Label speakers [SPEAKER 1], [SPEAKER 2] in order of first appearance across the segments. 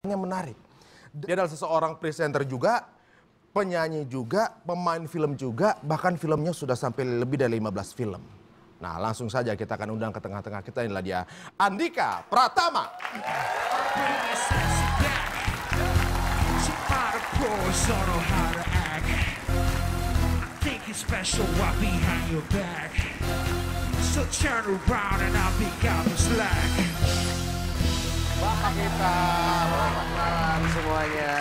[SPEAKER 1] Ini menarik. Dia adalah seseorang presenter juga, penyanyi juga, pemain film juga, bahkan filmnya sudah sampai lebih dari 15 film. Nah langsung saja kita akan undang ke tengah-tengah kita inilah dia Andika Pratama.
[SPEAKER 2] kita
[SPEAKER 1] semuanya.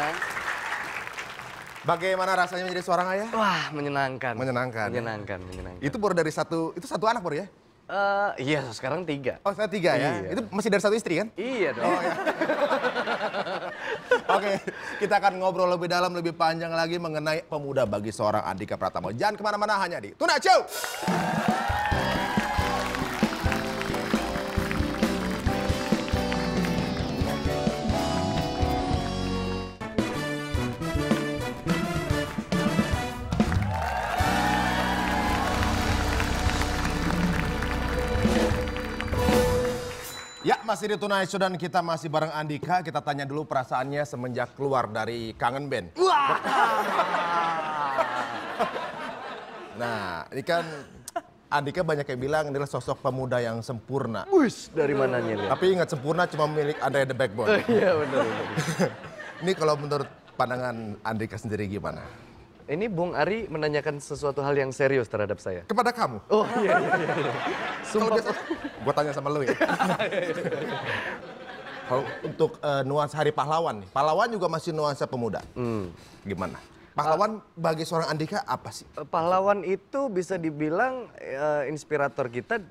[SPEAKER 1] Bagaimana rasanya menjadi seorang ayah? Wah, menyenangkan. Menyenangkan. Ya. Menyenangkan, menyenangkan. Itu baru dari satu, itu satu anak baru ya?
[SPEAKER 2] Uh, iya,
[SPEAKER 1] sekarang tiga. Oh, saya tiga ya? iya. ya? Itu masih dari satu istri kan? Iya dong. Oh, iya. Oke, kita akan ngobrol lebih dalam, lebih panjang lagi mengenai pemuda bagi seorang Andika Pratama. Jangan kemana-mana, hanya di Tuna Show! masih di Tunai Show dan kita masih bareng Andika. Kita tanya dulu perasaannya semenjak keluar dari Kangen Band. Wah. nah, ini kan Andika banyak yang bilang adalah sosok pemuda yang sempurna. Wih, dari mananya nih? Tapi ingat sempurna cuma milik Andrea the Backbone. Oh, iya benar.
[SPEAKER 2] ini kalau menurut pandangan Andika sendiri gimana? Ini Bung Ari menanyakan sesuatu hal yang serius terhadap saya. Kepada kamu? Oh iya, iya, iya. Sumpah. biasa, gua tanya sama lu ya. Iya, iya, iya. Kalau untuk uh, nuansa hari
[SPEAKER 1] pahlawan nih, pahlawan juga masih nuansa pemuda. Hmm. Gimana? Pahlawan uh, bagi seorang Andika
[SPEAKER 2] apa sih? Pahlawan itu bisa dibilang uh, inspirator kita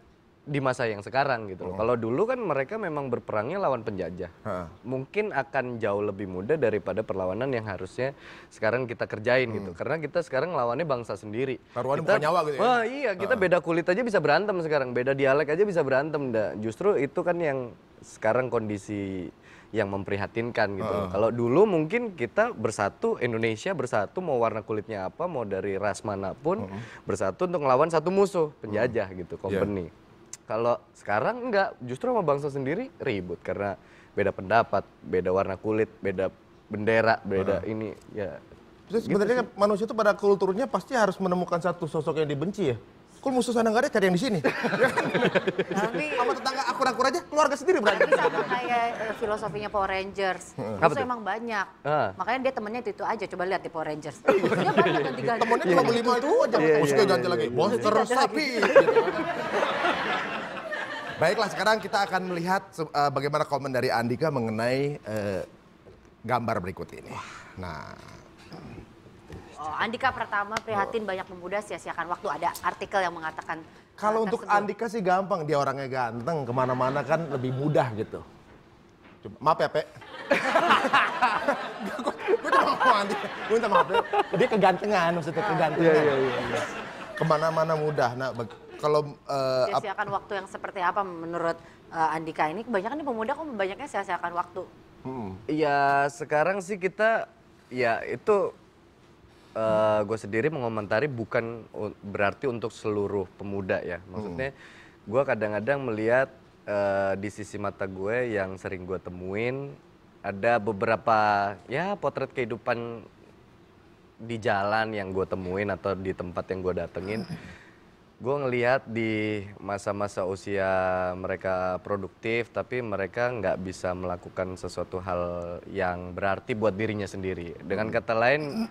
[SPEAKER 2] di masa yang sekarang gitu loh. Hmm. Kalau dulu kan mereka memang berperangnya lawan penjajah. Hmm. Mungkin akan jauh lebih mudah daripada perlawanan yang harusnya sekarang kita kerjain gitu. hmm. gitu. Karena kita sekarang lawannya bangsa sendiri. Taruhan kita, bukan nyawa gitu ya. Wah, iya, kita hmm. beda kulit aja bisa berantem sekarang, beda dialek aja bisa berantem. Nah, justru itu kan yang sekarang kondisi yang memprihatinkan gitu. Uh. Kalau dulu mungkin kita bersatu Indonesia bersatu mau warna kulitnya apa, mau dari ras manapun uh. Hmm. bersatu untuk melawan satu musuh penjajah uh. gitu, iya. company. Yeah. Kalau sekarang enggak, justru sama bangsa sendiri ribut karena beda pendapat, beda warna kulit, beda bendera, beda uh. ini ya. Terus gitu sebenarnya
[SPEAKER 1] sih. manusia itu pada kulturnya pasti harus menemukan satu sosok yang dibenci ya. Kok musuh sana nggak ada cari yang di sini.
[SPEAKER 3] Tapi sama tetangga akur-akur aja keluarga sendiri berarti. Tapi sama kayak eh, filosofinya Power Rangers. Hmm. Itu emang banyak. Makanya dia temennya itu, itu aja coba lihat di Power Rangers. Dia kan tiga. Temennya cuma lima itu aja. Maksudnya ganti iya, iya, lagi iya. monster sapi.
[SPEAKER 1] Baiklah sekarang kita akan melihat uh, bagaimana komen dari Andika mengenai uh, gambar berikut ini. Nah.
[SPEAKER 3] Oh, Andika pertama prihatin banyak pemuda sia-siakan waktu ada artikel yang mengatakan kalau eh, untuk sebut.
[SPEAKER 1] Andika sih gampang dia orangnya ganteng kemana-mana kan lebih mudah gitu. Cuma, maaf ya Pe.
[SPEAKER 3] gue cuma mau Andika,
[SPEAKER 1] gue minta maaf. Ya. Dia kegantengan maksudnya ah. kegantengan. Iya, iya iya iya. Kemana-mana mudah. Nah, kalau uh, eh,
[SPEAKER 3] siakan waktu yang seperti apa menurut uh, Andika ini kebanyakan pemuda kok banyaknya sia-siakan waktu.
[SPEAKER 2] Hmm. Iya, sekarang sih kita ya itu uh, eh, gue sendiri mengomentari bukan berarti untuk seluruh pemuda ya. Maksudnya hmm. gue kadang-kadang melihat uh, di sisi mata gue yang sering gue temuin ada beberapa ya potret kehidupan di jalan yang gue temuin atau di tempat yang gue datengin gue ngelihat di masa-masa usia mereka produktif tapi mereka nggak bisa melakukan sesuatu hal yang berarti buat dirinya sendiri dengan kata lain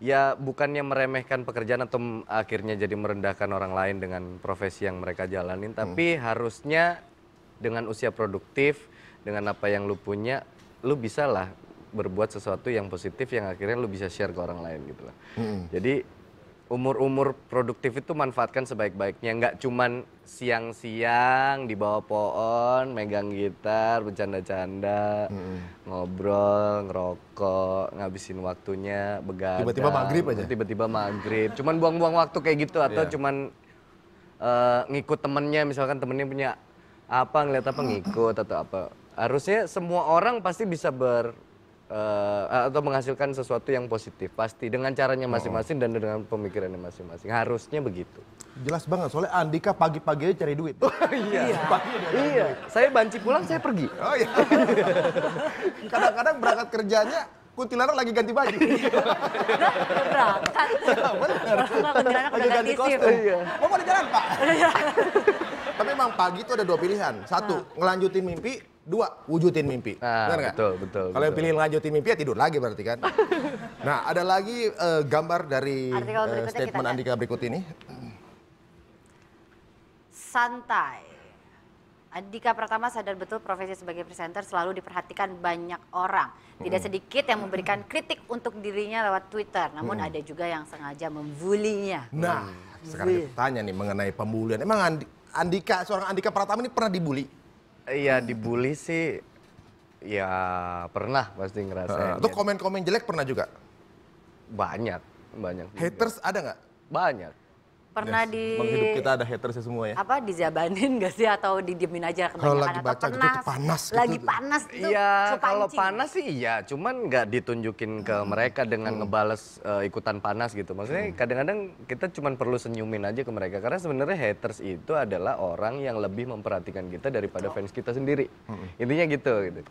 [SPEAKER 2] ya bukannya meremehkan pekerjaan atau akhirnya jadi merendahkan orang lain dengan profesi yang mereka jalanin tapi hmm. harusnya dengan usia produktif dengan apa yang lu punya lu bisa lah berbuat sesuatu yang positif yang akhirnya lu bisa share ke orang lain gitu lah hmm. jadi umur-umur produktif itu manfaatkan sebaik-baiknya nggak cuman siang-siang di bawah pohon megang gitar bercanda-canda hmm. ngobrol ngerokok ngabisin waktunya begadang tiba-tiba maghrib aja tiba-tiba maghrib cuman buang-buang waktu kayak gitu atau yeah. cuman uh, ngikut temennya misalkan temennya punya apa ngeliat apa ngikut atau apa harusnya semua orang pasti bisa ber uh, atau menghasilkan sesuatu yang positif pasti dengan caranya oh. masing-masing dan dengan pemikirannya masing-masing harusnya begitu jelas banget soalnya Andika pagi-pagi cari duit oh, iya iya, pagi iya. Duit. saya banci pulang saya pergi oh iya
[SPEAKER 1] kadang-kadang berangkat kerjanya kuntilanak lagi ganti baju. Iya. Ya berangkat. Berangkat. Berangkat. Berangkat. Berangkat. Berangkat. Berangkat. Iya. Berangkat. Berangkat. Berangkat. Pak? Tapi memang pagi itu ada dua pilihan. Satu, nah. ngelanjutin mimpi. Dua, wujudin mimpi. Nah, Benar nggak? Betul, betul. Kalau yang pilih ngelanjutin mimpi ya tidur lagi berarti kan. nah, ada lagi uh, gambar dari uh, statement Andika berikut ini.
[SPEAKER 3] Santai. Andika pertama sadar betul profesi sebagai presenter selalu diperhatikan banyak orang. Tidak sedikit yang memberikan kritik untuk dirinya lewat Twitter, namun hmm. ada juga yang sengaja membulinya. Nah,
[SPEAKER 1] sekarang kita tanya nih mengenai pembulian. Emang Andi, Andika, seorang Andika
[SPEAKER 2] Pratama ini pernah dibully? Iya, dibully sih ya pernah pasti ngerasa. Itu komen-komen jelek pernah juga? Banyak, banyak. Haters juga. ada
[SPEAKER 1] nggak?
[SPEAKER 3] Banyak pernah yes. di menghidup kita
[SPEAKER 1] ada haters ya semua ya apa
[SPEAKER 3] dijabanin gak sih atau didiemin aja kalau lagi baca atau pernah, gitu panas gitu lagi panas tuh iya kalau panas sih iya
[SPEAKER 2] cuman nggak ditunjukin ke hmm. mereka dengan hmm. ngebales uh, ikutan panas gitu maksudnya hmm. kadang-kadang hmm. kita cuman perlu senyumin aja ke mereka karena sebenarnya haters itu adalah orang yang lebih memperhatikan kita daripada oh. fans kita sendiri hmm. intinya gitu gitu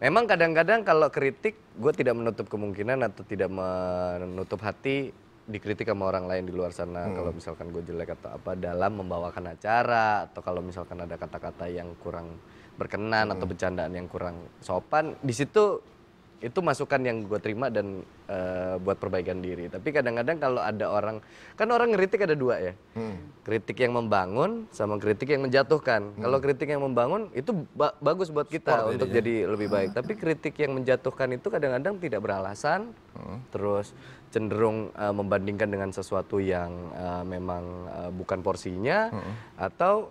[SPEAKER 2] Memang kadang-kadang kalau kritik, gue tidak menutup kemungkinan atau tidak menutup hati dikritik sama orang lain di luar sana hmm. kalau misalkan gue jelek atau apa dalam membawakan acara atau kalau misalkan ada kata-kata yang kurang berkenan hmm. atau bercandaan yang kurang sopan di situ itu masukan yang gue terima dan uh, buat perbaikan diri. Tapi kadang-kadang kalau ada orang, kan orang ngeritik ada dua ya, hmm. kritik yang membangun sama kritik yang menjatuhkan. Hmm. Kalau kritik yang membangun itu ba bagus buat kita Sport untuk jadi lebih baik. Hmm. Tapi kritik yang menjatuhkan itu kadang-kadang tidak beralasan, hmm. terus cenderung uh, membandingkan dengan sesuatu yang uh, memang uh, bukan porsinya hmm. atau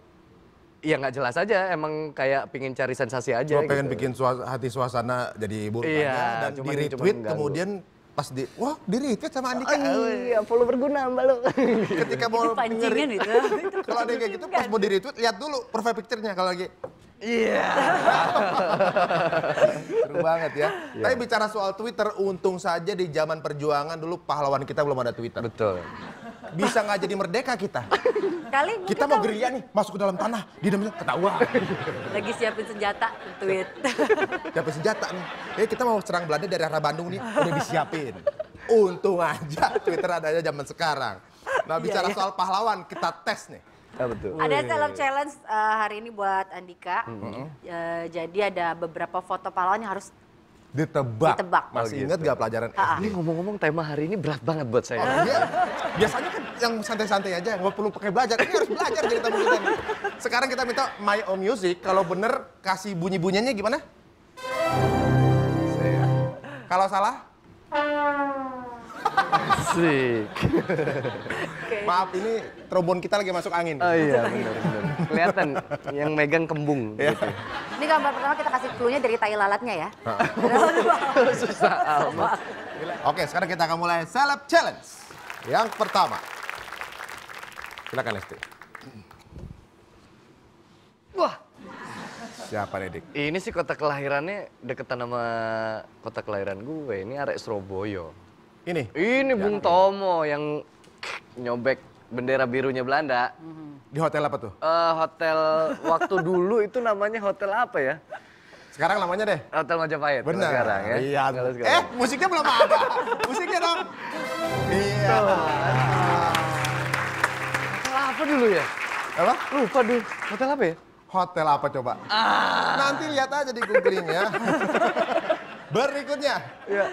[SPEAKER 2] ya nggak jelas aja emang kayak pingin cari sensasi aja cuma gitu. pengen bikin suas hati suasana jadi buruk iya, dan cuman, di retweet cuman kemudian
[SPEAKER 1] pas di wah diri retweet sama Andika oh, iya
[SPEAKER 2] follow berguna mbak lo
[SPEAKER 1] ketika mau pancingan gitu kalau ada kayak gitu pas mau diri retweet lihat dulu profile picture-nya kalau lagi Iya. Yeah. Seru banget ya. Yeah. Tapi bicara soal Twitter, untung saja di zaman perjuangan dulu pahlawan kita belum ada Twitter. Betul. Bisa nggak jadi merdeka kita? Kali kita mau gerilya nih, masuk ke dalam tanah, di dalam ketawa.
[SPEAKER 3] Lagi siapin senjata, tweet.
[SPEAKER 1] Siapin senjata nih. Eh kita mau serang Belanda dari arah Bandung nih, udah disiapin. Untung aja Twitter adanya zaman sekarang. Nah iya, bicara iya. soal pahlawan, kita tes nih betul. Ada oh, iya, iya, iya.
[SPEAKER 3] challenge uh, hari ini buat Andika. Mm -hmm. uh, jadi ada beberapa foto pahlawan yang harus
[SPEAKER 2] ditebak. Ditebak. Masih oh, gitu. ingat gitu. gak pelajaran -huh. Ini ngomong-ngomong tema hari ini berat banget buat saya. Oh,
[SPEAKER 3] iya.
[SPEAKER 1] Biasanya kan yang santai-santai aja, nggak perlu pakai belajar. Ini harus belajar jadi tamu kita. Sekarang kita minta My Own Music, kalau bener kasih bunyi-bunyinya gimana? Kalau salah?
[SPEAKER 2] Asik. Okay. Maaf, ini trombon
[SPEAKER 1] kita lagi masuk angin. Oh iya, benar
[SPEAKER 2] benar. Kelihatan yang megang kembung. Yeah. Gitu.
[SPEAKER 3] Ini gambar pertama kita kasih clue-nya dari tai lalatnya ya.
[SPEAKER 2] Susah
[SPEAKER 1] amat. Oke, sekarang kita akan mulai seleb challenge. Yang
[SPEAKER 2] pertama. Silakan Lesti. Wah. Siapa nih, Dik? Ini sih kota kelahirannya deketan sama kota kelahiran gue. Ini arek Surabaya. Ini. Ini Bung ya, Tomo yang nyobek bendera birunya Belanda. Di hotel apa tuh? Uh, hotel waktu dulu itu namanya hotel apa ya? Sekarang namanya deh. Hotel Majapahit. Benar. Sekarang ya. Iya. Eh, musiknya belum ada. musiknya dong. Iya. Hotel apa dulu ya? Apa? Lupa dulu. Hotel apa ya?
[SPEAKER 1] Hotel apa coba? Ah. Nanti lihat aja di googling ya.
[SPEAKER 2] Berikutnya. Iya.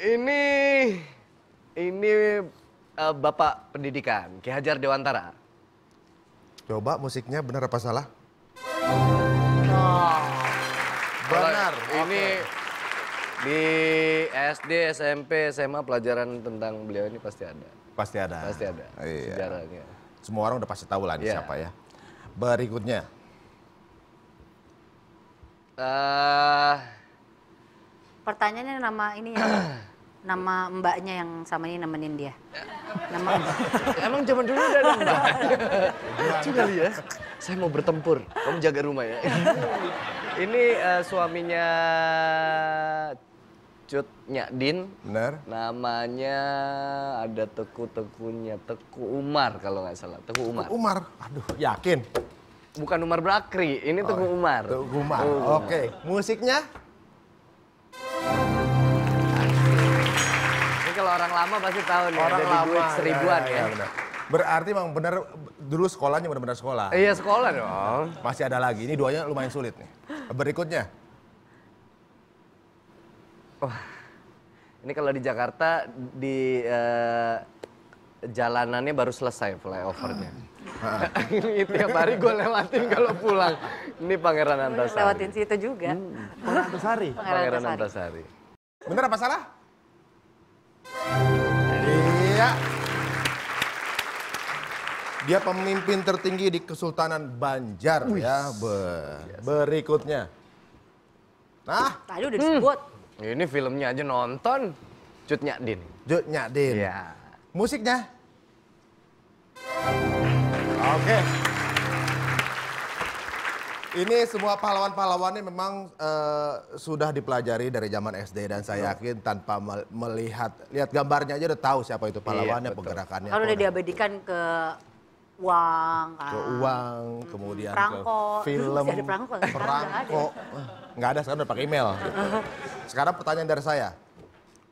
[SPEAKER 2] Ini ini uh, Bapak Pendidikan, Ki Hajar Dewantara.
[SPEAKER 1] Coba musiknya benar apa salah?
[SPEAKER 2] Oh. Benar. Ini okay. di SD, SMP, SMA pelajaran tentang beliau ini pasti ada.
[SPEAKER 1] Pasti ada. Pasti ada. iya. Sejarahnya. Semua orang udah pasti tahu lah ini yeah. siapa ya.
[SPEAKER 3] Berikutnya. Uh, Pertanyaannya nama ini ya. nama mbaknya yang sama ini nemenin dia. Ya. Nama Emang zaman dulu udah ada mbak. Lucu kali ya. Saya
[SPEAKER 2] mau bertempur. Kamu jaga rumah ya. ini uh, suaminya Cut Nyakdin. Benar. Namanya ada teku-tekunya Teku Umar kalau nggak salah. Teku Umar. Teku Umar. Aduh, yakin. Bukan Umar Bakri, ini oh, Teku oh, Umar. Teku Umar. Umar. Oke, okay. musiknya ini kalau orang lama pasti tahu nih, orang ada lama, duit ya, seribuan ya. ya. ya
[SPEAKER 1] Berarti memang benar dulu sekolahnya benar-benar sekolah. Iya sekolah
[SPEAKER 2] dong. Masih
[SPEAKER 1] ada lagi, ini duanya lumayan sulit nih. Berikutnya.
[SPEAKER 2] Wah, ini kalau di Jakarta di uh, jalanannya baru selesai flyovernya ini tiap hari gue lewatin kalau pulang. Ini Pangeran Antasari. Lewatin
[SPEAKER 1] situ juga. Hmm. Pangeran Antasari. Pangeran Antasari. Bener apa salah? Iya. Dia pemimpin tertinggi di Kesultanan
[SPEAKER 2] Banjar ya. berikutnya. Nah, tadi udah disebut. Hmm. Ini filmnya aja nonton. Cut din. Cut Nyadin. Iya.
[SPEAKER 1] Musiknya. Oke. Ini semua pahlawan-pahlawannya memang uh, sudah dipelajari dari zaman SD dan saya iya. yakin tanpa melihat lihat gambarnya aja udah tahu siapa itu pahlawannya, iya, pergerakannya. Kalau udah
[SPEAKER 3] diabadikan gitu. ke uang, ke ah,
[SPEAKER 1] uang, kemudian ke film, kan,
[SPEAKER 3] perangko,
[SPEAKER 1] nggak ada sekarang udah pakai email. Sekarang pertanyaan dari saya,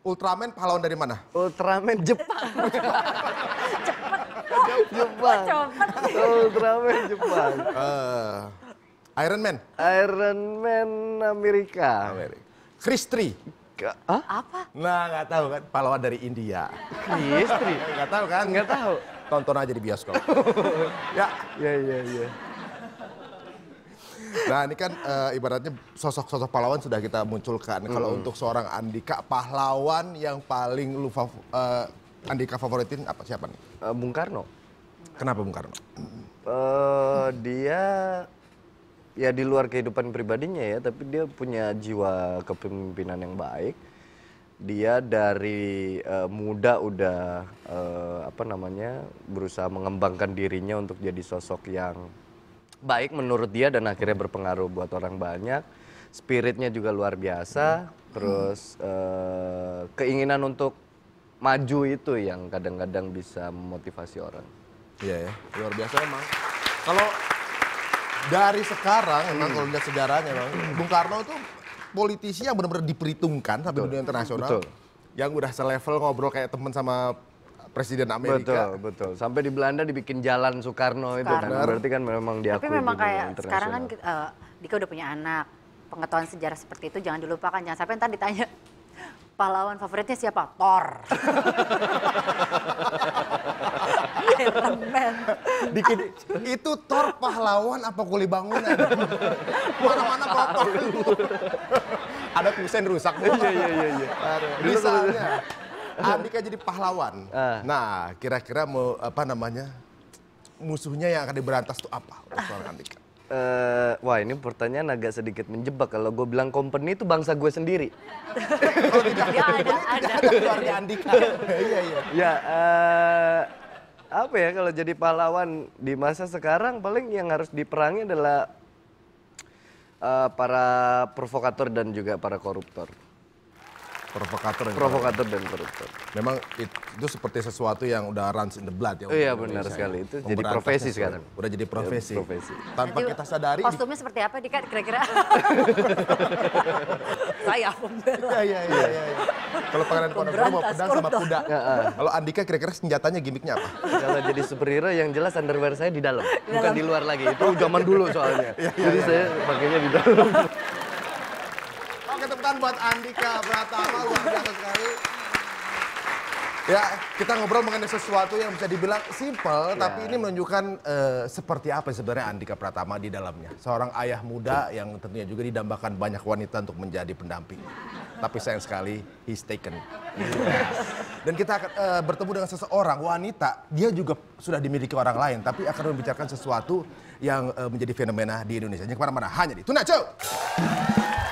[SPEAKER 1] Ultraman pahlawan dari mana? Ultraman Jepang.
[SPEAKER 2] Jepang. Ultraman Jepang. Uh, Iron Man. Iron Man Amerika. Amerika.
[SPEAKER 1] Kristri. Hah? Apa? Nah, nggak tahu kan, pahlawan dari India. Chris Tree. Nggak tahu kan? Nggak tahu. Tonton aja di bioskop. ya. Ya, ya, ya. Nah ini kan uh, ibaratnya sosok-sosok pahlawan sudah kita munculkan. Kalau untuk seorang Andika, pahlawan yang paling lu uh, eh, Andika favoritin apa siapa nih? Uh, Bung Karno. Kenapa Bung Karno?
[SPEAKER 2] Uh, dia ya di luar kehidupan pribadinya ya, tapi dia punya jiwa kepemimpinan yang baik. Dia dari uh, muda udah uh, apa namanya berusaha mengembangkan dirinya untuk jadi sosok yang baik menurut dia dan akhirnya berpengaruh buat orang banyak. Spiritnya juga luar biasa. Hmm. Terus uh, keinginan untuk maju itu yang kadang-kadang bisa memotivasi orang. Iya ya, luar biasa emang. Kalau dari sekarang hmm. emang kalau lihat sejarahnya bang, Bung Karno itu politisi yang benar-benar
[SPEAKER 1] diperhitungkan sampai dunia internasional. Betul.
[SPEAKER 2] Yang udah selevel ngobrol kayak temen sama Presiden Amerika. Betul, betul. Sampai di Belanda dibikin jalan Soekarno, Soekarno. itu kan. Berarti kan memang diakui Tapi memang kayak sekarang kan
[SPEAKER 3] uh, Dika udah punya anak. Pengetahuan sejarah seperti itu jangan dilupakan. Jangan sampai ntar ditanya pahlawan favoritnya siapa? Thor.
[SPEAKER 1] Iron Man. Dikit, itu
[SPEAKER 3] Thor pahlawan
[SPEAKER 1] apa kuli bangunan? Mana-mana kotor. Ada kusen rusak. Iya, iya, iya. iya. Misalnya, Andika jadi pahlawan. Uh. Nah, kira-kira mau apa namanya? Musuhnya yang akan diberantas itu apa?
[SPEAKER 2] Untuk Andika uh, wah ini pertanyaan agak sedikit menjebak kalau gue bilang company itu bangsa gue sendiri.
[SPEAKER 3] Oh, tidak ya, ada, ada. Iya, iya iya. Ya
[SPEAKER 2] uh, apa ya kalau jadi pahlawan di masa sekarang paling yang harus diperangi adalah uh, para provokator dan juga para koruptor
[SPEAKER 1] provokator dan provokator dan koruptor. Memang itu seperti sesuatu yang udah runs in the blood ya. Oh, iya benar Indonesia ya. sekali itu jadi profesi sekarang. Udah jadi iya, profesi. Ya, profesi. Tanpa jadi, kita sadari. Kostumnya
[SPEAKER 3] di... seperti apa dikat kira-kira? Saya pembela. Iya iya iya ya.
[SPEAKER 1] Kalau pangeran Ponorogo mau pedang sama kuda. Iya, Kalau Andika kira-kira
[SPEAKER 2] senjatanya gimmicknya apa? Kalau jadi superhero yang jelas underwear saya di dalam, bukan di luar lagi. Itu zaman dulu soalnya. jadi saya pakainya di dalam
[SPEAKER 1] buat Andika Pratama luar biasa sekali. Ya, kita ngobrol mengenai sesuatu yang bisa dibilang simple, yeah. tapi ini menunjukkan uh, seperti apa sebenarnya Andika Pratama di dalamnya. Seorang ayah muda yang tentunya juga didambakan banyak wanita untuk menjadi pendamping. Tapi sayang sekali, he's taken. Dan kita akan uh, bertemu dengan seseorang, wanita, dia juga sudah dimiliki orang lain, tapi akan membicarakan sesuatu yang uh, menjadi fenomena di Indonesia. Jangan kemana-mana, hanya di Tuna Show!